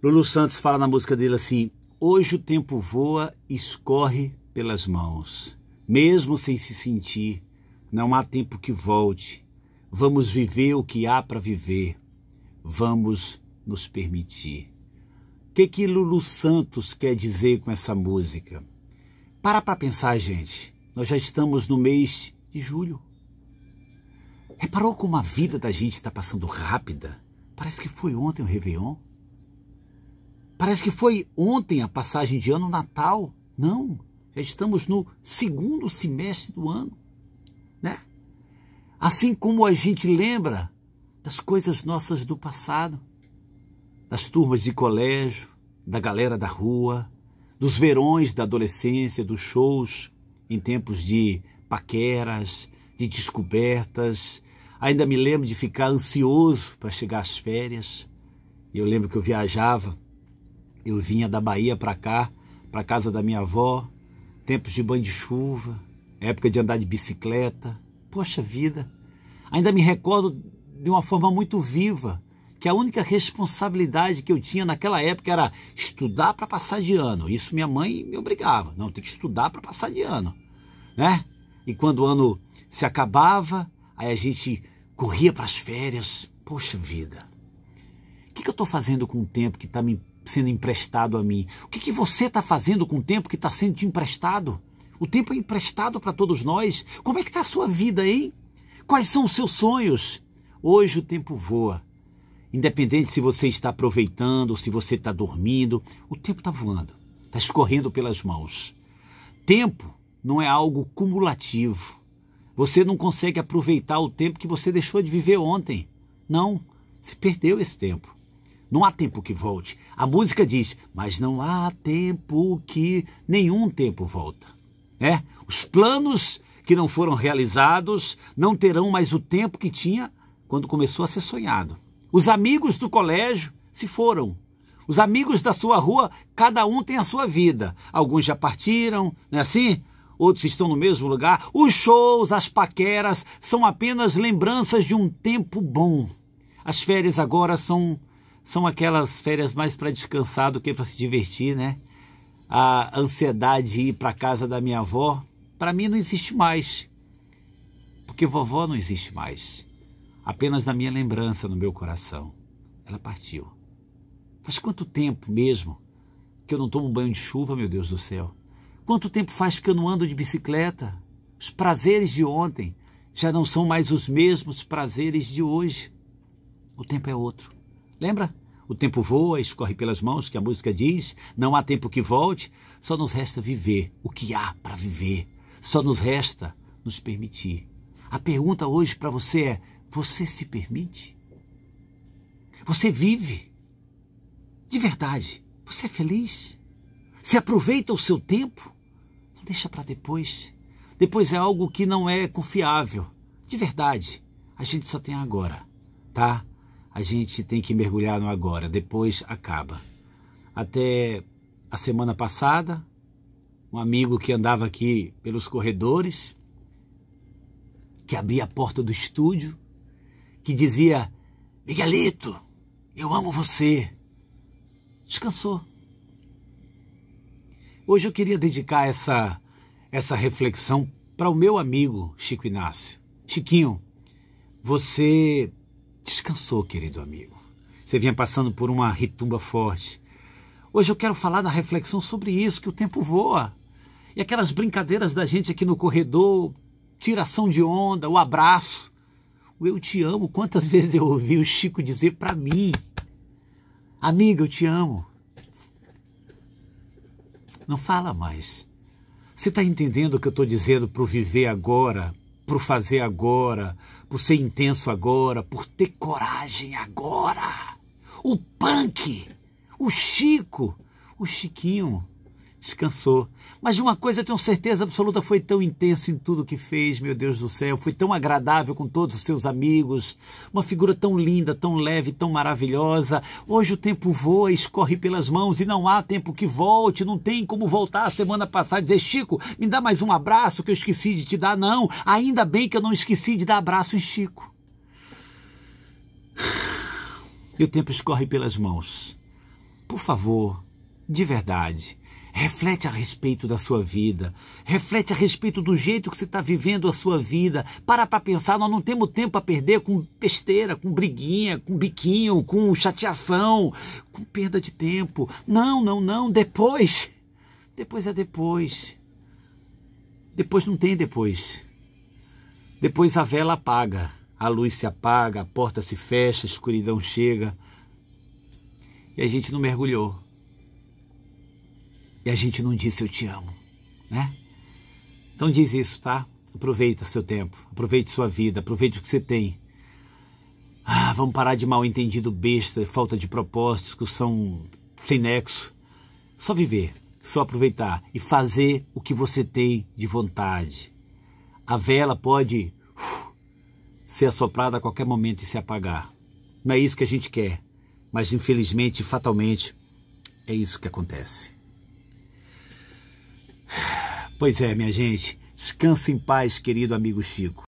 Lulu Santos fala na música dele assim: Hoje o tempo voa, escorre pelas mãos, mesmo sem se sentir, não há tempo que volte. Vamos viver o que há para viver, vamos nos permitir. O que, que Lulu Santos quer dizer com essa música? Para para pensar, gente. Nós já estamos no mês de julho. Reparou como a vida da gente está passando rápida? Parece que foi ontem o Réveillon. Parece que foi ontem a passagem de ano Natal. Não, já estamos no segundo semestre do ano, né? Assim como a gente lembra das coisas nossas do passado, das turmas de colégio, da galera da rua, dos verões da adolescência, dos shows em tempos de paqueras, de descobertas. Ainda me lembro de ficar ansioso para chegar às férias. Eu lembro que eu viajava eu vinha da Bahia para cá, para casa da minha avó, tempos de banho de chuva, época de andar de bicicleta. Poxa vida! Ainda me recordo de uma forma muito viva que a única responsabilidade que eu tinha naquela época era estudar para passar de ano. Isso minha mãe me obrigava. Não, tem que estudar para passar de ano, né? E quando o ano se acabava, aí a gente corria para as férias. Poxa vida! O que, que eu estou fazendo com o tempo que está me sendo emprestado a mim? O que, que você está fazendo com o tempo que está sendo te emprestado? O tempo é emprestado para todos nós. Como é que está a sua vida, hein? Quais são os seus sonhos? Hoje o tempo voa. Independente se você está aproveitando, se você está dormindo, o tempo está voando, está escorrendo pelas mãos. Tempo não é algo cumulativo. Você não consegue aproveitar o tempo que você deixou de viver ontem. Não, se perdeu esse tempo. Não há tempo que volte. A música diz, mas não há tempo que nenhum tempo volta. É? Os planos que não foram realizados não terão mais o tempo que tinha quando começou a ser sonhado. Os amigos do colégio se foram. Os amigos da sua rua, cada um tem a sua vida. Alguns já partiram, não é assim? Outros estão no mesmo lugar. Os shows, as paqueras são apenas lembranças de um tempo bom. As férias agora são são aquelas férias mais para descansar do que para se divertir, né? A ansiedade de ir para casa da minha avó, para mim não existe mais. Porque vovó não existe mais. Apenas na minha lembrança, no meu coração. Ela partiu. Faz quanto tempo mesmo que eu não tomo um banho de chuva, meu Deus do céu? Quanto tempo faz que eu não ando de bicicleta? Os prazeres de ontem já não são mais os mesmos prazeres de hoje. O tempo é outro. Lembra? O tempo voa, escorre pelas mãos, que a música diz, não há tempo que volte, só nos resta viver o que há para viver. Só nos resta nos permitir. A pergunta hoje para você é: você se permite? Você vive? De verdade, você é feliz? Você aproveita o seu tempo? Não deixa para depois. Depois é algo que não é confiável. De verdade, a gente só tem agora, tá? a gente tem que mergulhar no agora, depois acaba. Até a semana passada, um amigo que andava aqui pelos corredores, que abria a porta do estúdio, que dizia: Miguelito, eu amo você. Descansou. Hoje eu queria dedicar essa, essa reflexão para o meu amigo Chico Inácio. Chiquinho, você Descansou, querido amigo. Você vinha passando por uma ritumba forte. Hoje eu quero falar da reflexão sobre isso, que o tempo voa. E aquelas brincadeiras da gente aqui no corredor, tiração de onda, o abraço. O eu te amo, quantas vezes eu ouvi o Chico dizer para mim: Amiga, eu te amo. Não fala mais. Você está entendendo o que eu estou dizendo para o viver agora, por fazer agora, por ser intenso agora, por ter coragem agora. O punk, o Chico, o Chiquinho descansou. Mas de uma coisa eu tenho certeza absoluta: foi tão intenso em tudo que fez, meu Deus do céu. Foi tão agradável com todos os seus amigos. Uma figura tão linda, tão leve, tão maravilhosa. Hoje o tempo voa, escorre pelas mãos e não há tempo que volte. Não tem como voltar a semana passada e dizer: Chico, me dá mais um abraço que eu esqueci de te dar. Não, ainda bem que eu não esqueci de dar abraço em Chico. E o tempo escorre pelas mãos. Por favor, de verdade. Reflete a respeito da sua vida. Reflete a respeito do jeito que você está vivendo a sua vida. Para para pensar, nós não temos tempo a perder com besteira, com briguinha, com biquinho, com chateação, com perda de tempo. Não, não, não. Depois. Depois é depois. Depois não tem depois. Depois a vela apaga. A luz se apaga, a porta se fecha, a escuridão chega. E a gente não mergulhou e a gente não disse eu te amo, né? Então diz isso, tá? Aproveita seu tempo, aproveite sua vida, aproveite o que você tem. Ah, vamos parar de mal entendido besta, falta de propósito, discussão sem nexo. Só viver, só aproveitar e fazer o que você tem de vontade. A vela pode uh, ser assoprada a qualquer momento e se apagar. Não é isso que a gente quer, mas infelizmente, fatalmente, é isso que acontece. Pois é, minha gente. Descansa em paz, querido amigo Chico.